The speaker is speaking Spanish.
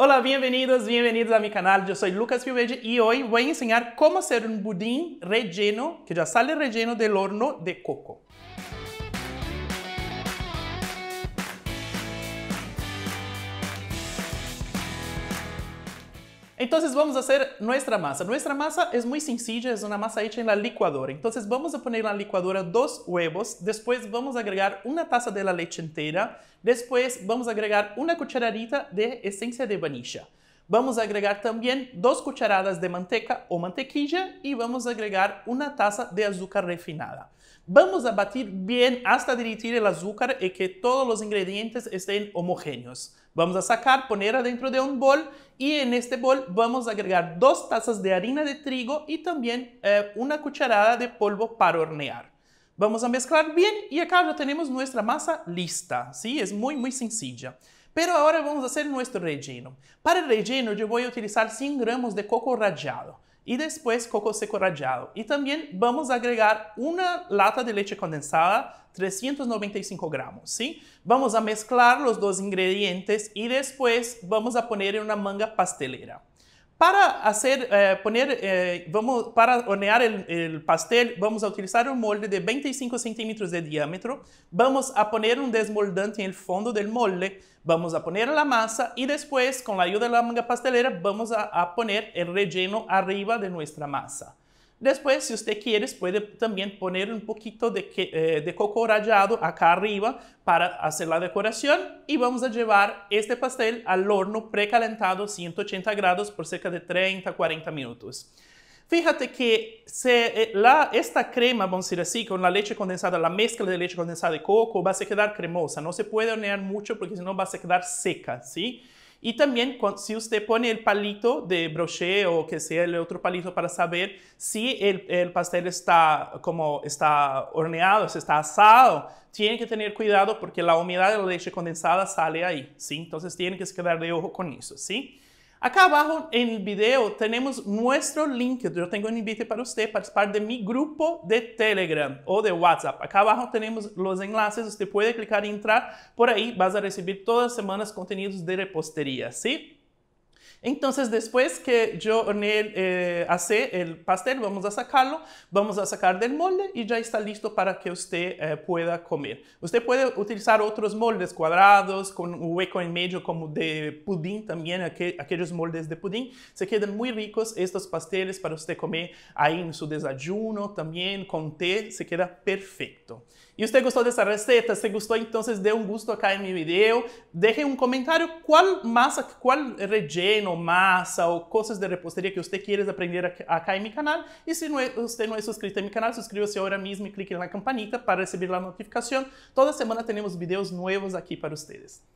Olá, bem-vindos, bem-vindos a meu canal. Eu sou Lucas Piovede e hoje vou ensinar como fazer um pudim relleno que já sai relleno do forno de coco. Então, vamos fazer nossa massa. Nossa massa é muito simples, sencilla, é uma massa masa hecha en licuadora. Então, vamos a poner en licuadora dois huevos, después vamos agregar uma taza de leite inteira. entera, después vamos agregar uma cucharadita de esencia de vainilla. Vamos a agregar también dos cucharadas de manteca o mantequilla y vamos a agregar una taza de azúcar refinada. Vamos a batir bien hasta derretir el azúcar y que todos los ingredientes estén homogéneos. Vamos a sacar, poner adentro de un bol y en este bol vamos a agregar dos tazas de harina de trigo y también eh, una cucharada de polvo para hornear. Vamos a mezclar bien y acá ya tenemos nuestra masa lista, ¿sí? Es muy, muy sencilla. Pero agora vamos fazer nosso relleno. Para o relleno eu vou utilizar 100 gramos de coco rallado e depois coco seco rallado. e também vamos agregar uma lata de leite condensada, 395 gramos, ¿sí? Vamos a mezclar os dois ingredientes e depois vamos a poner em uma manga pastelera. Para fazer, eh, poner, eh, vamos, para hornear o pastel, vamos utilizar um molde de 25 centímetros de diâmetro. Vamos a poner um desmoldante no fundo do molde. Vamos a poner a massa e depois, com a ajuda da manga pastelera, vamos a, a poner el relleno arriba de nossa massa. Después, si usted quiere, puede también poner un poquito eh, de, coco rallado acá arriba para hacer la decoración y vamos a llevar este pastel al horno precalentado a 180 grados por cerca de 30-40 minutos. Fíjate que se, eh, la, esta crema, vamos a decir así, con la leche condensada, la mezcla de leche condensada y coco, va a quedar cremosa. No se puede hornear mucho porque si no va a quedar seca, ¿sí? sí y también si usted pone el palito de broche o que sea el otro palito para saber si el, pastel está como está horneado, si está asado, tiene que tener cuidado porque la humedad de la leche condensada sale ahí, ¿sí? Entonces tiene que quedar de ojo con eso, ¿sí? Acá abajo en el video tenemos nuestro link. Yo tengo un invite para usted participar de mi grupo de Telegram o de WhatsApp. Acá abajo tenemos los enlaces. Usted puede clicar y entrar. Por ahí vas a recibir todas las semanas contenidos de repostería, ¿sí? Entonces, después que yo eh, hace el pastel, vamos a sacarlo, vamos a sacar del molde y ya está listo para que usted eh, pueda comer. Usted puede utilizar otros moldes cuadrados con un hueco en medio como de pudín también, aquellos moldes de pudín. Se quedan muy ricos estos pasteles para usted comer ahí en su desayuno, también con té, se queda perfecto. Y usted gustó de esta receta, se gustó entonces dé un gusto acá en mi video, deje un comentario cuál masa, cuál relleno, ou massa ou coisas de reposteria que você queres aprender aqui em meu canal. E se não é, você não é inscrito em meu canal, inscreva se agora mesmo e clique na campanita para receber a notificação. Toda semana temos vídeos novos aqui para vocês.